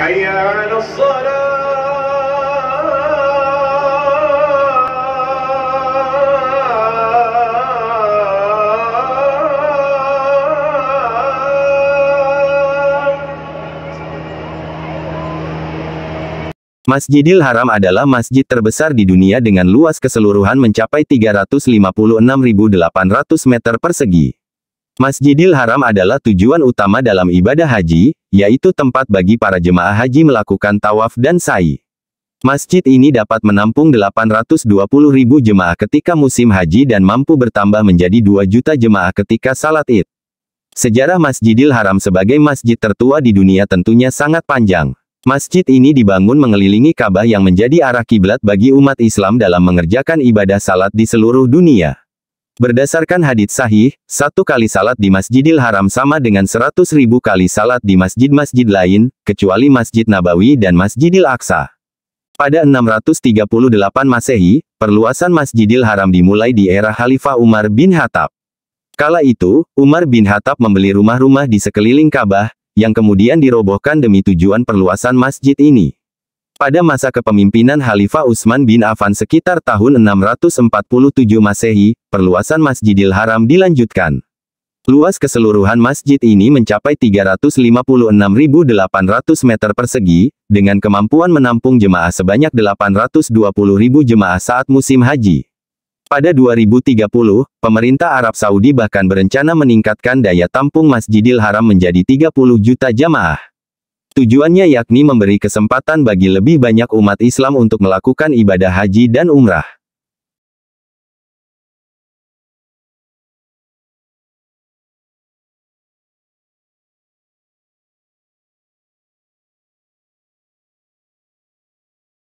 Masjidil Haram adalah masjid terbesar di dunia dengan luas keseluruhan mencapai 356.800 meter persegi. Masjidil Haram adalah tujuan utama dalam ibadah haji, yaitu tempat bagi para jemaah haji melakukan tawaf dan sa'i. Masjid ini dapat menampung 820 ribu jemaah ketika musim haji dan mampu bertambah menjadi 2 juta jemaah ketika salat id. Sejarah Masjidil Haram sebagai masjid tertua di dunia tentunya sangat panjang. Masjid ini dibangun mengelilingi Ka'bah yang menjadi arah kiblat bagi umat Islam dalam mengerjakan ibadah salat di seluruh dunia. Berdasarkan hadits sahih, satu kali salat di Masjidil Haram sama dengan seratus ribu kali salat di masjid-masjid lain, kecuali Masjid Nabawi dan Masjidil Aqsa. Pada 638 Masehi, perluasan Masjidil Haram dimulai di era Khalifah Umar bin Khattab. Kala itu, Umar bin Khattab membeli rumah-rumah di sekeliling Ka'bah, yang kemudian dirobohkan demi tujuan perluasan masjid ini. Pada masa kepemimpinan Khalifah Utsman bin Affan sekitar tahun 647 Masehi, perluasan Masjidil Haram dilanjutkan. Luas keseluruhan masjid ini mencapai 356.800 meter persegi, dengan kemampuan menampung jemaah sebanyak 820.000 jemaah saat musim haji. Pada 2030, pemerintah Arab Saudi bahkan berencana meningkatkan daya tampung Masjidil Haram menjadi 30 juta jemaah. Tujuannya yakni memberi kesempatan bagi lebih banyak umat Islam untuk melakukan ibadah haji dan umrah.